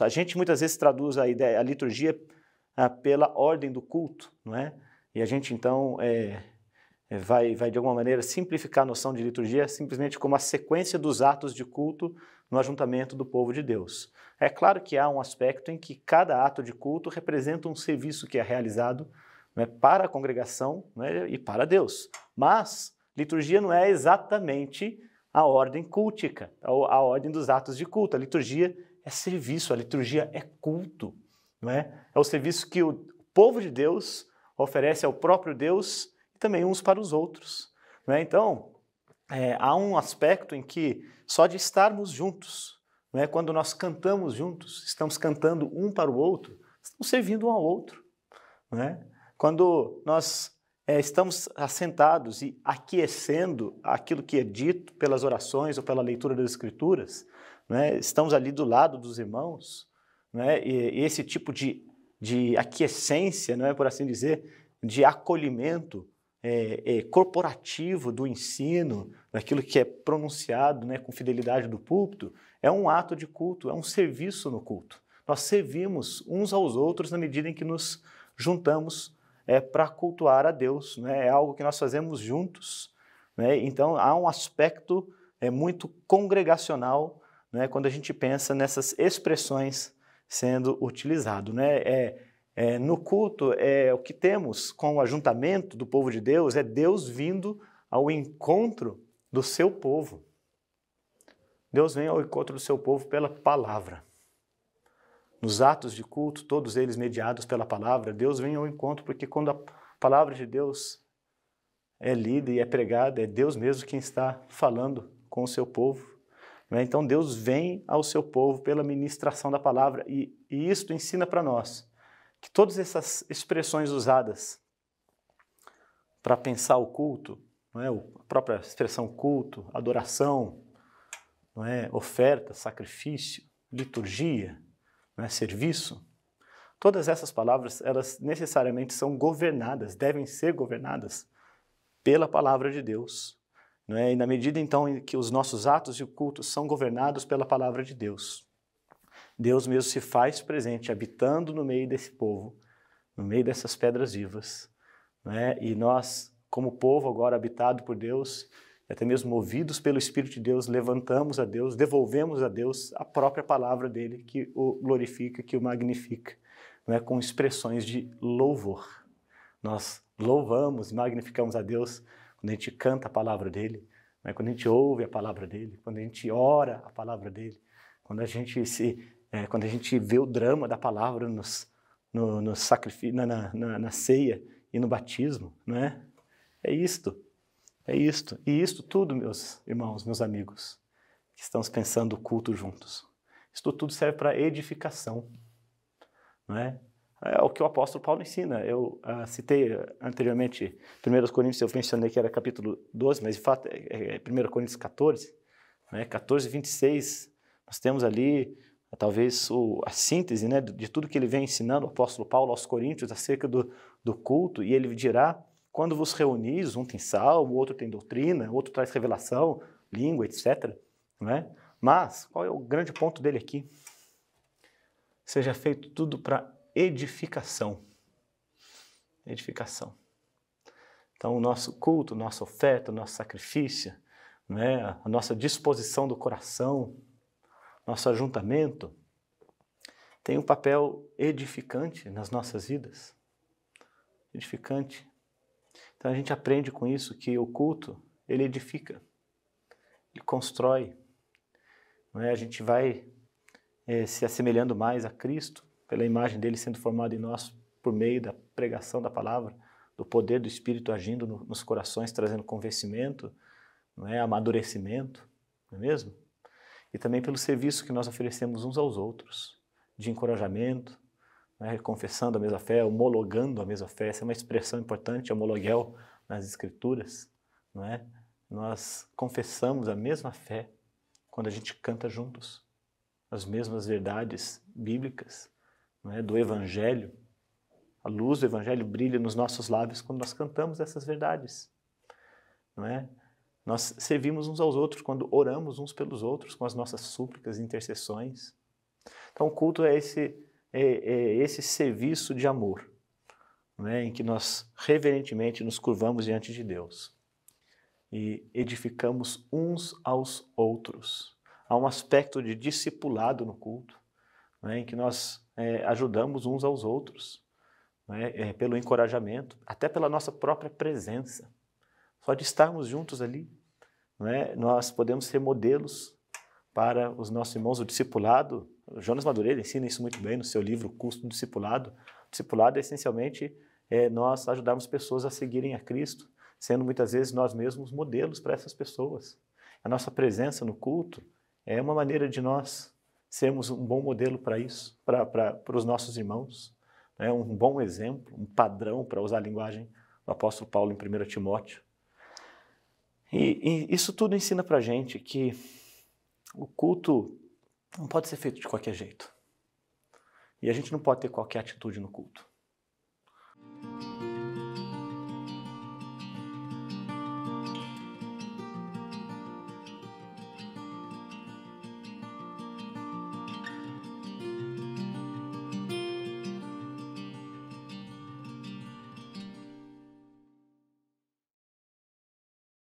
A gente muitas vezes traduz a, ideia, a liturgia ah, pela ordem do culto, não é? E a gente então é, é, vai, vai de alguma maneira simplificar a noção de liturgia simplesmente como a sequência dos atos de culto no ajuntamento do povo de Deus. É claro que há um aspecto em que cada ato de culto representa um serviço que é realizado é? para a congregação é? e para Deus. Mas liturgia não é exatamente a ordem cultica, a ordem dos atos de culto. A liturgia é serviço, a liturgia é culto, não é? É o serviço que o povo de Deus oferece ao próprio Deus e também uns para os outros, não é? Então, é, há um aspecto em que só de estarmos juntos, não é? Quando nós cantamos juntos, estamos cantando um para o outro, estamos servindo um ao outro, não é? Quando nós é, estamos assentados e aquecendo aquilo que é dito pelas orações ou pela leitura das Escrituras, né? estamos ali do lado dos irmãos, né? e, e esse tipo de, de aquiescência, é, por assim dizer, de acolhimento é, é, corporativo do ensino, daquilo que é pronunciado né, com fidelidade do púlpito, é um ato de culto, é um serviço no culto. Nós servimos uns aos outros na medida em que nos juntamos é, para cultuar a Deus, né? é algo que nós fazemos juntos. Né? Então há um aspecto é, muito congregacional né, quando a gente pensa nessas expressões sendo utilizado. Né? É, é, no culto, é, o que temos com o ajuntamento do povo de Deus é Deus vindo ao encontro do seu povo. Deus vem ao encontro do seu povo pela palavra. Nos atos de culto, todos eles mediados pela palavra, Deus vem ao encontro porque quando a palavra de Deus é lida e é pregada, é Deus mesmo quem está falando com o seu povo né? Então Deus vem ao seu povo pela ministração da palavra e, e isto ensina para nós que todas essas expressões usadas para pensar o culto, não é? a própria expressão culto, adoração, não é? oferta, sacrifício, liturgia, não é? serviço, todas essas palavras, elas necessariamente são governadas, devem ser governadas pela palavra de Deus, é? E na medida então em que os nossos atos e cultos são governados pela palavra de Deus, Deus mesmo se faz presente, habitando no meio desse povo, no meio dessas pedras vivas. É? E nós, como povo agora habitado por Deus, até mesmo movidos pelo Espírito de Deus, levantamos a Deus, devolvemos a Deus a própria palavra dele, que o glorifica, que o magnifica, é? com expressões de louvor. Nós louvamos, magnificamos a Deus quando a gente canta a palavra dele, né? quando a gente ouve a palavra dele, quando a gente ora a palavra dele, quando a gente se, é, quando a gente vê o drama da palavra nos, no, no sacrifício, na, na, na, ceia e no batismo, né? É isto, é isto e isto tudo, meus irmãos, meus amigos, que estamos pensando o culto juntos. Isto tudo serve para edificação, não é? É, é o que o apóstolo Paulo ensina. Eu ah, citei anteriormente 1 Coríntios, eu mencionei que era capítulo 12, mas de fato é, 1 é, é Coríntios 14, né? 14 26. Nós temos ali talvez o, a síntese né, de tudo que ele vem ensinando o apóstolo Paulo aos coríntios acerca do, do culto, e ele dirá, quando vos reunis, um tem salmo, outro tem doutrina, o outro traz revelação, língua, etc. Mas, qual é o grande ponto dele aqui? Seja feito tudo para edificação. Edificação. Então, o nosso culto, nossa oferta, nosso sacrifício, né, a nossa disposição do coração, nosso ajuntamento, tem um papel edificante nas nossas vidas. Edificante. Então a gente aprende com isso que o culto, ele edifica, ele constrói. Não é? A gente vai é, se assemelhando mais a Cristo, pela imagem dele sendo formado em nós por meio da pregação da palavra, do poder do Espírito agindo no, nos corações, trazendo convencimento, não é? amadurecimento, não é mesmo? E também pelo serviço que nós oferecemos uns aos outros, de encorajamento, é? confessando a mesma fé, homologando a mesma fé, essa é uma expressão importante, homologuel nas Escrituras, não é? Nós confessamos a mesma fé quando a gente canta juntos, as mesmas verdades bíblicas, é? do Evangelho. A luz do Evangelho brilha nos nossos lábios quando nós cantamos essas verdades. Não é? Nós servimos uns aos outros quando oramos uns pelos outros com as nossas súplicas e intercessões. Então, o culto é esse, é, é esse serviço de amor, é? em que nós reverentemente nos curvamos diante de Deus e edificamos uns aos outros. Há um aspecto de discipulado no culto, é? em que nós é, ajudamos uns aos outros, né? é, pelo encorajamento, até pela nossa própria presença. Só de estarmos juntos ali, né? nós podemos ser modelos para os nossos irmãos. O discipulado, o Jonas Madureira ensina isso muito bem no seu livro Custo do Discipulado. O discipulado é essencialmente é, nós ajudarmos pessoas a seguirem a Cristo, sendo muitas vezes nós mesmos modelos para essas pessoas. A nossa presença no culto é uma maneira de nós sermos um bom modelo para isso, para os nossos irmãos, né? um bom exemplo, um padrão, para usar a linguagem do apóstolo Paulo em 1 Timóteo. E, e isso tudo ensina para a gente que o culto não pode ser feito de qualquer jeito. E a gente não pode ter qualquer atitude no culto.